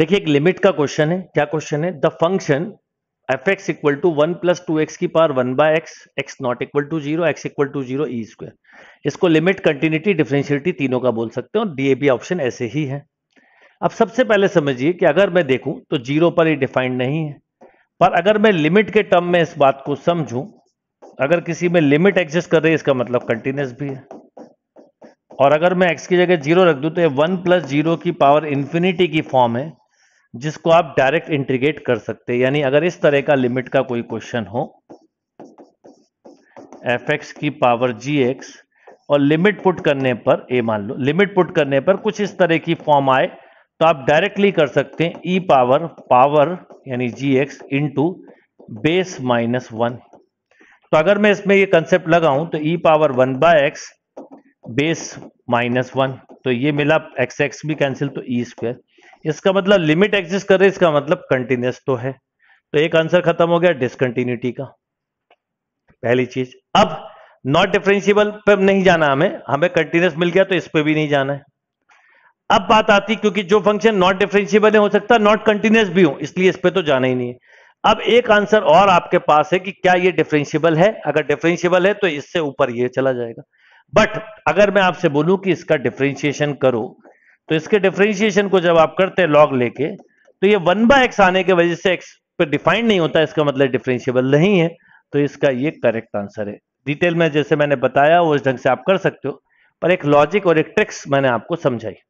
देखिए एक लिमिट का क्वेश्चन है क्या क्वेश्चन है the function f x equal to one plus two x की power one by x x not equal to zero x equal to zero e square इसको limit continuity differentiability तीनों का बोल सकते हैं और बी ऑप्शन ऐसे ही है अब सबसे पहले समझिए कि अगर मैं देखूं तो जीरो पर ही डिफाइंड नहीं है पर अगर मैं लिमिट के टर्म में इस बात को समझूं अगर किसी में लिमिट एग्जिस्ट कर रही है इसका मतलब कंटिन्यूस भी है और अगर मैं एक्स की जगह जीरो रख दूं तो ये वन प्लस जीरो की पावर इन्फिनिटी की फॉर्म है जिसको आप डायरेक्ट इंटीग्रेट कर सकते हैं यानी अगर इस तरह का लिमिट का कोई क्वेश्चन हो एफ एक्स की पावर जी एक्स और लिमिट पुट करने पर ए मान लो लिमिट पुट करने पर कुछ इस तरह की फॉर्म आए तो आप डायरेक्टली कर सकते हैं ई e पावर पावर यानी g x into base minus one तो अगर मैं इसमें ये कंसेप्ट लगाऊं तो e e power one by x base minus one तो ये मिला एक्स एक्स भी कैंसिल तो ई e स्क्वेयर इसका मतलब लिमिट एग्जिस्ट कर रही है इसका मतलब कंटिन्यूस तो है तो एक आंसर खत्म हो गया डिसकंटिन्यूटी का पहली चीज अब नॉट डिफरेंशियबल पर नहीं जाना हमें हमें कंटिन्यूस मिल गया तो इस पर भी नहीं जाना है अब बात आती क्योंकि जो फंक्शन नॉट डिफरेंशियबल हो सकता है नॉट कंटिन्यूस भी हो इसलिए इस पर तो जाना ही नहीं है अब एक आंसर और आपके पास है कि क्या ये डिफरेंशियबल है अगर डिफरेंशियबल है तो इससे ऊपर ये चला जाएगा बट अगर मैं आपसे बोलूं कि इसका डिफ्रेंशिएशन करो तो इसके डिफ्रेंशिएशन को जब आप करते हैं लॉग लेके तो ये वन बाय एक्स आने के वजह से एक्स पे डिफाइंड नहीं होता इसका मतलब डिफ्रेंशिएबल नहीं है तो इसका ये करेक्ट आंसर है डिटेल में जैसे मैंने बताया वो ढंग से आप कर सकते हो पर एक लॉजिक और एक ट्रिक्स मैंने आपको समझाई